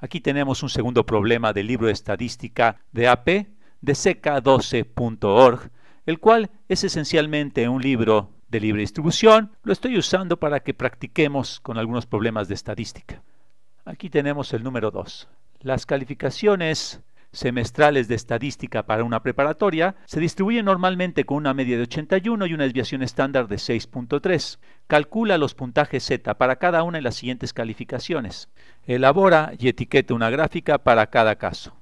Aquí tenemos un segundo problema del libro de estadística de AP de seca12.org, el cual es esencialmente un libro de libre distribución. Lo estoy usando para que practiquemos con algunos problemas de estadística. Aquí tenemos el número 2. Las calificaciones semestrales de estadística para una preparatoria se distribuye normalmente con una media de 81 y una desviación estándar de 6.3. Calcula los puntajes Z para cada una de las siguientes calificaciones. Elabora y etiqueta una gráfica para cada caso.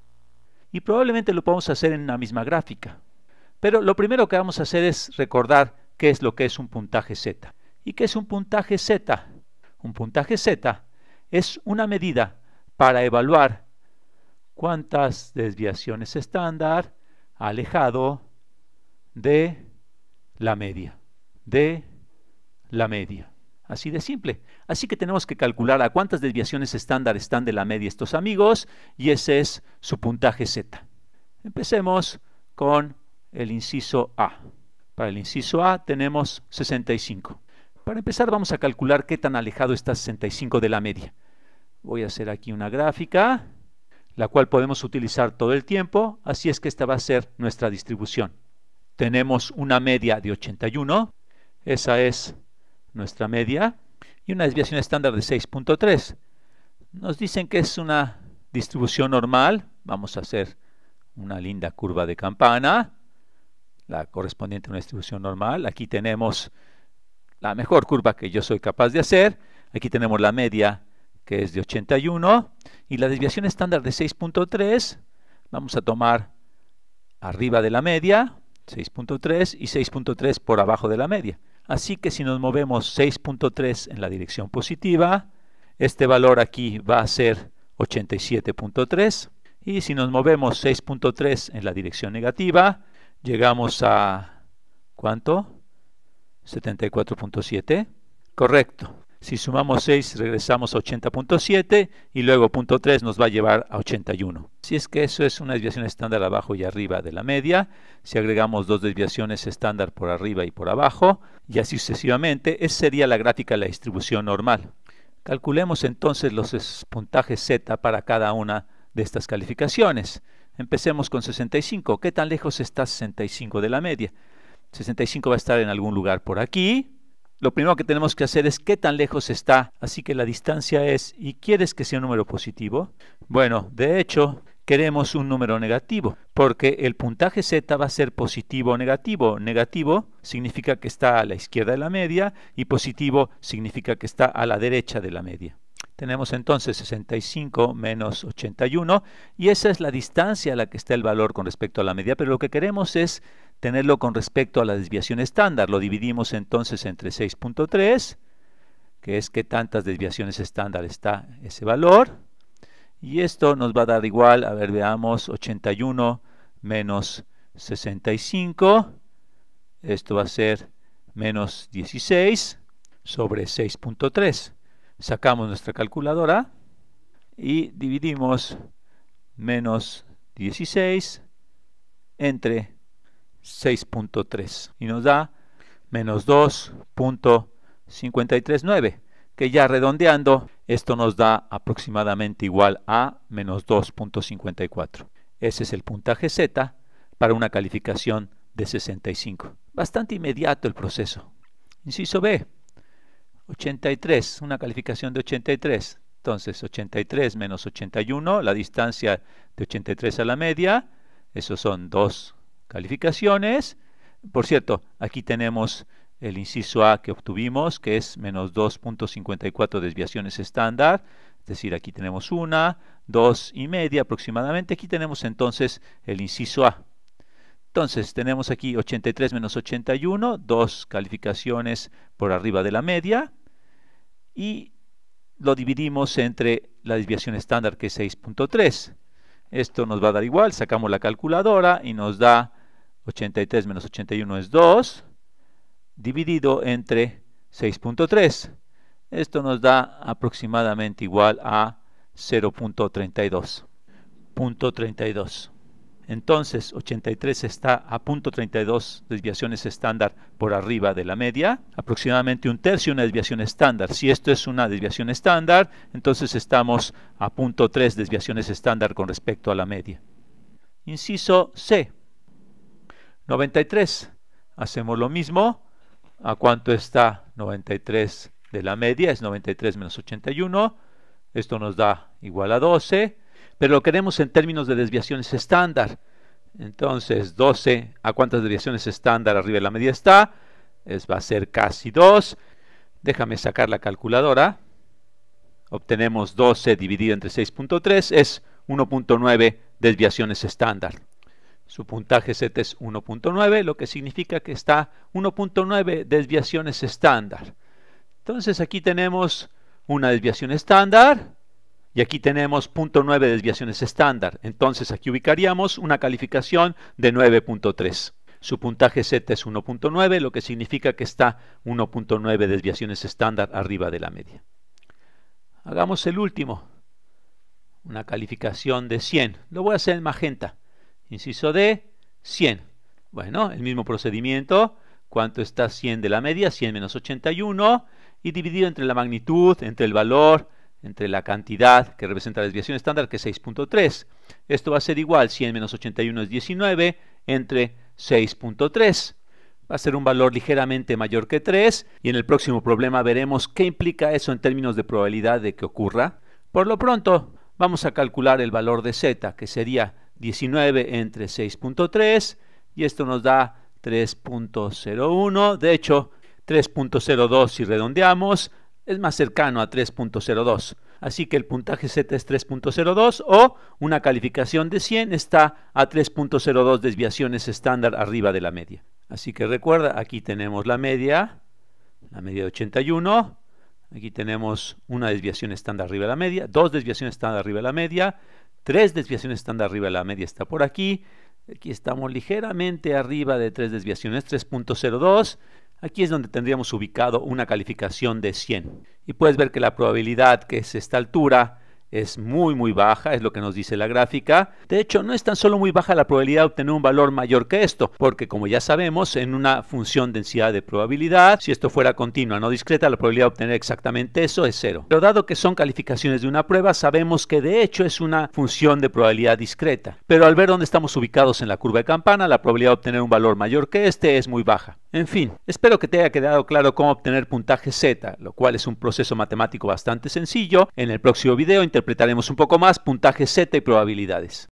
Y probablemente lo podemos hacer en una misma gráfica. Pero lo primero que vamos a hacer es recordar qué es lo que es un puntaje Z. ¿Y qué es un puntaje Z? Un puntaje Z es una medida para evaluar cuántas desviaciones estándar alejado de la media, de la media. Así de simple. Así que tenemos que calcular a cuántas desviaciones estándar están de la media estos amigos y ese es su puntaje Z. Empecemos con el inciso A. Para el inciso A tenemos 65. Para empezar vamos a calcular qué tan alejado está 65 de la media. Voy a hacer aquí una gráfica la cual podemos utilizar todo el tiempo, así es que esta va a ser nuestra distribución. Tenemos una media de 81, esa es nuestra media, y una desviación estándar de 6.3. Nos dicen que es una distribución normal, vamos a hacer una linda curva de campana, la correspondiente a una distribución normal. Aquí tenemos la mejor curva que yo soy capaz de hacer. Aquí tenemos la media que es de 81. Y la desviación estándar de 6.3, vamos a tomar arriba de la media, 6.3 y 6.3 por abajo de la media. Así que si nos movemos 6.3 en la dirección positiva, este valor aquí va a ser 87.3. Y si nos movemos 6.3 en la dirección negativa, llegamos a... ¿Cuánto? 74.7. Correcto. Si sumamos 6 regresamos a 80.7 y luego 3 nos va a llevar a 81. Si es que eso es una desviación estándar abajo y arriba de la media, si agregamos dos desviaciones estándar por arriba y por abajo, y así sucesivamente, esa sería la gráfica de la distribución normal. Calculemos entonces los puntajes Z para cada una de estas calificaciones. Empecemos con 65. ¿Qué tan lejos está 65 de la media? 65 va a estar en algún lugar por aquí, lo primero que tenemos que hacer es qué tan lejos está. Así que la distancia es, ¿y quieres que sea un número positivo? Bueno, de hecho, queremos un número negativo, porque el puntaje z va a ser positivo o negativo. Negativo significa que está a la izquierda de la media y positivo significa que está a la derecha de la media. Tenemos entonces 65 menos 81 y esa es la distancia a la que está el valor con respecto a la media, pero lo que queremos es tenerlo con respecto a la desviación estándar. Lo dividimos entonces entre 6.3, que es que tantas desviaciones estándar está ese valor. Y esto nos va a dar igual, a ver, veamos, 81 menos 65. Esto va a ser menos 16 sobre 6.3. Sacamos nuestra calculadora y dividimos menos 16 entre 6.3 y nos da menos 2.539, que ya redondeando esto nos da aproximadamente igual a menos 2.54. Ese es el puntaje Z para una calificación de 65. Bastante inmediato el proceso. Inciso B, 83, una calificación de 83. Entonces 83 menos 81, la distancia de 83 a la media, esos son 2 Calificaciones. Por cierto, aquí tenemos el inciso A que obtuvimos, que es menos 2.54 desviaciones estándar. Es decir, aquí tenemos una, dos y media aproximadamente. Aquí tenemos entonces el inciso A. Entonces tenemos aquí 83 menos 81, dos calificaciones por arriba de la media. Y lo dividimos entre la desviación estándar que es 6.3. Esto nos va a dar igual, sacamos la calculadora y nos da 83 menos 81 es 2, dividido entre 6.3. Esto nos da aproximadamente igual a 0.32. Punto 32. Entonces, 83 está a punto 32 desviaciones estándar por arriba de la media, aproximadamente un tercio una desviación estándar. Si esto es una desviación estándar, entonces estamos a punto 3 desviaciones estándar con respecto a la media. Inciso C. 93. Hacemos lo mismo. ¿A cuánto está 93 de la media? Es 93 menos 81. Esto nos da igual a 12. Pero lo queremos en términos de desviaciones estándar. Entonces, 12, ¿a cuántas desviaciones estándar arriba de la media está? Es, va a ser casi 2. Déjame sacar la calculadora. Obtenemos 12 dividido entre 6.3 es 1.9 desviaciones estándar. Su puntaje Z es 1.9, lo que significa que está 1.9 desviaciones estándar. Entonces aquí tenemos una desviación estándar y aquí tenemos 0.9 desviaciones estándar. Entonces aquí ubicaríamos una calificación de 9.3. Su puntaje Z es 1.9, lo que significa que está 1.9 desviaciones estándar arriba de la media. Hagamos el último, una calificación de 100. Lo voy a hacer en magenta. Inciso D, 100. Bueno, el mismo procedimiento. ¿Cuánto está 100 de la media? 100 menos 81. Y dividido entre la magnitud, entre el valor, entre la cantidad que representa la desviación estándar, que es 6.3. Esto va a ser igual, 100 menos 81 es 19, entre 6.3. Va a ser un valor ligeramente mayor que 3 y en el próximo problema veremos qué implica eso en términos de probabilidad de que ocurra. Por lo pronto, vamos a calcular el valor de z, que sería 19 entre 6.3 y esto nos da 3.01. De hecho, 3.02 si redondeamos es más cercano a 3.02. Así que el puntaje Z es 3.02 o una calificación de 100 está a 3.02 desviaciones estándar arriba de la media. Así que recuerda, aquí tenemos la media, la media de 81. Aquí tenemos una desviación estándar arriba de la media, dos desviaciones estándar arriba de la media, Tres desviaciones están de arriba de la media, está por aquí. Aquí estamos ligeramente arriba de tres desviaciones, 3.02. Aquí es donde tendríamos ubicado una calificación de 100. Y puedes ver que la probabilidad que es esta altura es muy muy baja, es lo que nos dice la gráfica. De hecho, no es tan solo muy baja la probabilidad de obtener un valor mayor que esto, porque como ya sabemos, en una función densidad de probabilidad, si esto fuera continua, no discreta, la probabilidad de obtener exactamente eso es cero. Pero dado que son calificaciones de una prueba, sabemos que de hecho es una función de probabilidad discreta. Pero al ver dónde estamos ubicados en la curva de campana, la probabilidad de obtener un valor mayor que este es muy baja. En fin, espero que te haya quedado claro cómo obtener puntaje Z, lo cual es un proceso matemático bastante sencillo. En el próximo video interpretaremos un poco más puntaje Z y probabilidades.